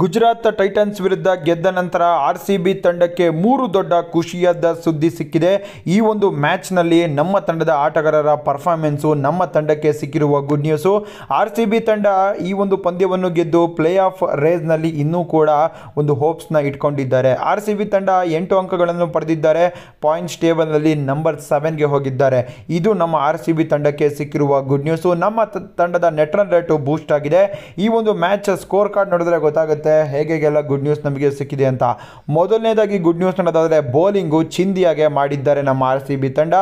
Gujarat Titans ವಿರುದ್ಧ ಗೆದ್ದ ನಂತರ ಆರ್ ಸಿ ಬಿ ತಂಡಕ್ಕೆ ಮೂರು ದೊಡ್ಡ ಖುಷಿಯಾದ ಸುದ್ದಿ ಸಿಕ್ಕಿದೆ ಈ ಒಂದು ಮ್ಯಾಚ್ನಲ್ಲಿ ನಮ್ಮ ತಂಡದ ಆಟಗಾರರ ಪರ್ಫಾರ್ಮೆನ್ಸು ನಮ್ಮ ತಂಡಕ್ಕೆ ಸಿಕ್ಕಿರುವ good news R C B ತಂಡ ಈ ಒಂದು ಪಂದ್ಯವನ್ನು ಗೆದ್ದು ಪ್ಲೇ ಆಫ್ ರೇಸ್ನಲ್ಲಿ ಇನ್ನೂ ಕೂಡ ಒಂದು ಹೋಪ್ಸ್ನ ಇಟ್ಕೊಂಡಿದ್ದಾರೆ ಆರ್ ಸಿ ಬಿ ತಂಡ ಎಂಟು ಅಂಕಗಳನ್ನು ಪಡೆದಿದ್ದಾರೆ ಪಾಯಿಂಟ್ಸ್ ಟೇಬಲ್ನಲ್ಲಿ ನಂಬರ್ ಸೆವೆನ್ಗೆ ಹೋಗಿದ್ದಾರೆ ಇದು ನಮ್ಮ ಆರ್ ಸಿ ಬಿ ತಂಡಕ್ಕೆ ಸಿಕ್ಕಿರುವ ಗುಡ್ ನ್ಯೂಸು ನಮ್ಮ ತಂಡದ ನೆಟ್ರನ್ ರೇಟು ಬೂಸ್ಟ್ ಆಗಿದೆ ಈ ಒಂದು ಮ್ಯಾಚ್ ಸ್ಕೋರ್ ಕಾರ್ಡ್ ನೋಡಿದ್ರೆ ಗೊತ್ತಾಗುತ್ತೆ ಹೇಗೆ ಹೇಗೆಲ್ಲ ಗುಡ್ ನ್ಯೂಸ್ ನಮಗೆ ಸಿಕ್ಕಿದೆ ಅಂತ ಮೊದಲನೇದಾಗಿ ಗುಡ್ ನ್ಯೂಸ್ ನೋಡೋದಾದರೆ ಬೌಲಿಂಗು ಚಿಂದಿಯಾಗೆ ಮಾಡಿದ್ದಾರೆ ನಮ್ಮ ಆರ್ ಸಿ ಬಿ ತಂಡ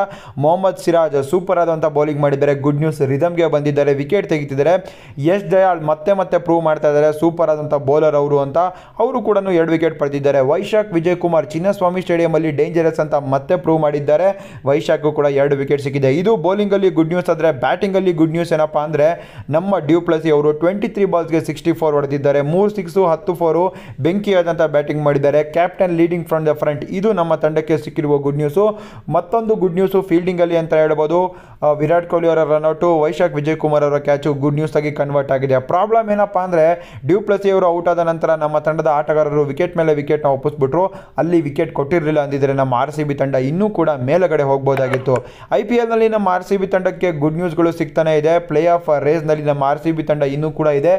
ಮೊಹಮ್ಮದ್ ಸಿರಾಜ್ ಸೂಪರ್ ಆದಂಥ ಬೌಲಿಂಗ್ ಮಾಡಿದ್ದಾರೆ ಗುಡ್ ನ್ಯೂಸ್ ರಿದಮ್ಗೆ ಬಂದಿದ್ದಾರೆ ವಿಕೆಟ್ ತೆಗಿತಿದ್ದಾರೆ ಎಸ್ ದಯಾಳ್ ಮತ್ತೆ ಮತ್ತೆ ಪ್ರೂವ್ ಮಾಡ್ತಾ ಇದ್ದಾರೆ ಸೂಪರ್ ಆದಂಥ ಬೌಲರ್ ಅವರು ಅಂತ ಅವರು ಕೂಡ ಎರಡು ವಿಕೆಟ್ ಪಡೆದಿದ್ದಾರೆ ವೈಶಾಖ್ ವಿಜಯ್ ಕುಮಾರ್ ಚಿನ್ನಸ್ವಾಮಿ ಸ್ಟೇಡಿಯಮಲ್ಲಿ ಡೇಂಜರಸ್ ಅಂತ ಮತ್ತೆ ಪ್ರೂವ್ ಮಾಡಿದ್ದಾರೆ ವೈಶಾಖ್ ಕೂಡ ಎರಡು ವಿಕೆಟ್ ಸಿಕ್ಕಿದೆ ಇದು ಬೌಲಿಂಗಲ್ಲಿ ಗುಡ್ ನ್ಯೂಸ್ ಆದರೆ ಬ್ಯಾಟಿಂಗಲ್ಲಿ ಗುಡ್ ನ್ಯೂಸ್ ಏನಪ್ಪ ಅಂದರೆ ನಮ್ಮ ಡ್ಯೂ ಪ್ಲಸಿ ಅವರು ಟ್ವೆಂಟಿ ತ್ರೀ ಬಾಲ್ಸ್ಗೆ ಸಿಕ್ಸ್ಟಿ ಫೋರ್ ಹೊಡೆದಿದ್ದಾರೆ ಮೂರು ಸಿಕ್ಸು ಹತ್ತು ಫೋರು ಬೆಂಕಿಯಾದಂಥ ಬ್ಯಾಟಿಂಗ್ ಮಾಡಿದ್ದಾರೆ captain leading from the front ಇದು ನಮ್ಮ ತಂಡಕ್ಕೆ ಸಿಕ್ಕಿರುವ ಗುಡ್ ನ್ಯೂಸು ಮತ್ತೊಂದು ಗುಡ್ ನ್ಯೂಸು ಫೀಲ್ಡಿಂಗಲ್ಲಿ ಅಂತ ಹೇಳ್ಬೋದು ವಿರಾಟ್ ಕೊಹ್ಲಿ ಅವರ ರನ್ಔಟು ವೈಶಾಖ್ ವಿಜಯ್ ಕುಮಾರ್ ಅವರ ಕ್ಯಾಚು ಗುಡ್ ನ್ಯೂಸ್ ಆಗಿ ಕನ್ವರ್ಟ್ ಆಗಿದೆ ಪ್ರಾಬ್ಲಮ್ ಏನಪ್ಪಾ ಅಂದ್ರೆ ಡ್ಯೂಪ್ಲಸಿ ಅವರು ಔಟ್ ಆದ ನಂತರ ನಮ್ಮ ತಂಡದ ಆಟಗಾರರು ವಿಕೆಟ್ ಮೇಲೆ ವಿಕೆಟ್ನ ಒಪ್ಪಿಸ್ಬಿಟ್ರು ಅಲ್ಲಿ ವಿಕೆಟ್ ಕೊಟ್ಟಿರಲಿಲ್ಲ ಅಂದಿದ್ರೆ ನಮ್ಮ ಆರ್ ಸಿ ಬಿ ತಂಡ ಇನ್ನೂ ಕೂಡ ಮೇಲುಗಡೆ ಹೋಗಬಹುದಾಗಿತ್ತು ಐ ಪಿ ಎಲ್ನಲ್ಲಿ ನಮ್ಮ ಆರ್ ಸಿ ಬಿ ತಂಡಕ್ಕೆ ಗುಡ್ ನ್ಯೂಸ್ಗಳು ಸಿಗ್ತಾನೆ ಇದೆ ಪ್ಲೇ ಆಫ್ ರೇಸ್ ನಲ್ಲಿ ನಮ್ಮ ಆರ್ ಸಿ ಬಿ ತಂಡ ಇನ್ನೂ ಕೂಡ ಇದೆ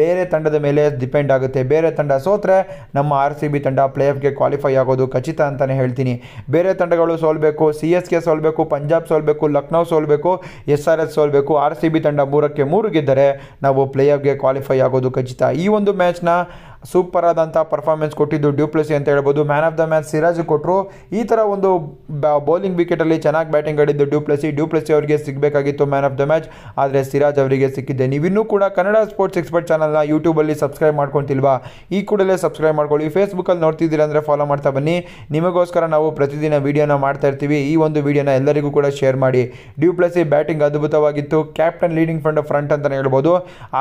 ಬೇರೆ ತಂಡದ ಮೇಲೆ ಡಿಪೆಂಡ್ ಆಗುತ್ತೆ ಬೇರೆ ತಂಡ ಸೋತ್ರೆ ನಮ್ಮ ಆರ್ ಸಿ ಬಿ ತಂಡ ಪ್ಲೇಆಫ್ಗೆ ಕ್ವಾಲಿಫೈ ಆಗೋದು ಖಚಿತ ಅಂತಲೇ ಹೇಳ್ತೀನಿ ಬೇರೆ ತಂಡಗಳು ಸೋಲಬೇಕು ಸಿ ಎಸ್ ಕೆ ಸೋಲಬೇಕು ಪಂಜಾಬ್ ಸೋಲಬೇಕು ಲಕ್ನೋ ಸೋಲಬೇಕು ಎಸ್ ಆರ್ ಎಸ್ ಸೋಲಬೇಕು ಆರ್ ಸಿ ಬಿ ತಂಡ ಮೂರಕ್ಕೆ ಮೂರು ಗೆದ್ದರೆ ನಾವು ಪ್ಲೇಆಫ್ಗೆ ಕ್ವಾಲಿಫೈ ಆಗೋದು ಖಚಿತ ಈ ಒಂದು ಮ್ಯಾಚ್ನ ಸೂಪರ್ ಆದಂಥ ಪರ್ಫಾರ್ಮೆನ್ಸ್ ಕೊಟ್ಟಿದ್ದು ಡ್ಯೂಪ್ಲಸಿ ಅಂತ ಹೇಳ್ಬೋದು man of the match Siraj ಕೊಟ್ಟರು ಈ ಥರ ಒಂದು ಬೌಲಿಂಗ್ ವಿಕೆಟಲ್ಲಿ ಚೆನ್ನಾಗಿ ಬ್ಯಾಟಿಂಗ್ ಆಡಿದ್ದು ಡ್ಯೂಪ್ಲಸಿ ಡ್ಯೂಪ್ಲಸಿ ಅವರಿಗೆ ಸಿಗಬೇಕಾಗಿತ್ತು ಮ್ಯಾನ್ ಆಫ್ ದ ಮ್ಯಾಚ್ ಆದರೆ ಸಿರಾಜ್ ಅವರಿಗೆ ಸಿಕ್ಕಿದ್ದೆ ನೀವಿನ್ನೂ ಕೂಡ ಕನ್ನಡ ಸ್ಪೋರ್ಟ್ಸ್ ಎಕ್ಸ್ಪರ್ಟ್ ಚಾನಲ್ನ ಯೂಟ್ಯೂಬಲ್ಲಿ ಸಬ್ಸ್ಕ್ರೈಬ್ ಮಾಡ್ಕೊತಿಲ್ವಾ ಈ ಕೂಡಲೇ ಸಬ್ಸ್ಕ್ರೈಬ್ ಮಾಡ್ಕೊಳ್ಳಿ ಫೇಸ್ಬುಕ್ಕಲ್ಲಿ ನೋಡ್ತಿದ್ದೀರಾ ಅಂದರೆ ಫಾಲೋ ಮಾಡ್ತಾ ಬನ್ನಿ ನಿಮಗೋಸ್ಕರ ನಾವು ಪ್ರತಿದಿನ ವೀಡಿಯೋನ ಮಾಡ್ತಾ ಇರ್ತೀವಿ ಈ ಒಂದು ವೀಡಿಯೋನ ಎಲ್ಲರಿಗೂ ಕೂಡ ಶೇರ್ ಮಾಡಿ ಡ್ಯೂಪ್ಲಸಿ ಬ್ಯಾಟಿಂಗ್ ಅದ್ಭುತವಾಗಿತ್ತು ಕ್ಯಾಪ್ಟನ್ ಲೀಡಿಂಗ್ ಫ್ರಂಟ್ ಫ್ರಂಟ್ ಅಂತಲೇ ಹೇಳ್ಬೋದು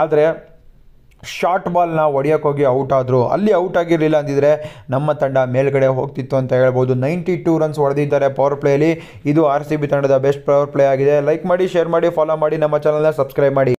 ಆದರೆ ಶಾರ್ಟ್ ಬಾಲ್ನ ಹೋಗಿ ಔಟ್ ಆದರು ಅಲ್ಲಿ ಔಟ್ ಆಗಿರಲಿಲ್ಲ ಅಂದಿದ್ರೆ ನಮ್ಮ ತಂಡ ಮೇಲ್ಗಡೆ ಹೋಗ್ತಿತ್ತು ಅಂತ ಹೇಳ್ಬೋದು ನೈಂಟಿ ಟೂ ರನ್ಸ್ ಹೊಡೆದಿದ್ದಾರೆ ಪವರ್ ಪ್ಲೇಯಲ್ಲಿ ಇದು ಆರ್ ಸಿ ಬಿ ತಂಡದ ಬೆಸ್ಟ್ ಪವರ್ ಪ್ಲೇ ಆಗಿದೆ ಲೈಕ್ ಮಾಡಿ ಶೇರ್ ಮಾಡಿ ಫಾಲೋ ಮಾಡಿ ನಮ್ಮ ಚಾನಲ್ನ ಸಬ್ಸ್ಕ್ರೈಬ್ ಮಾಡಿ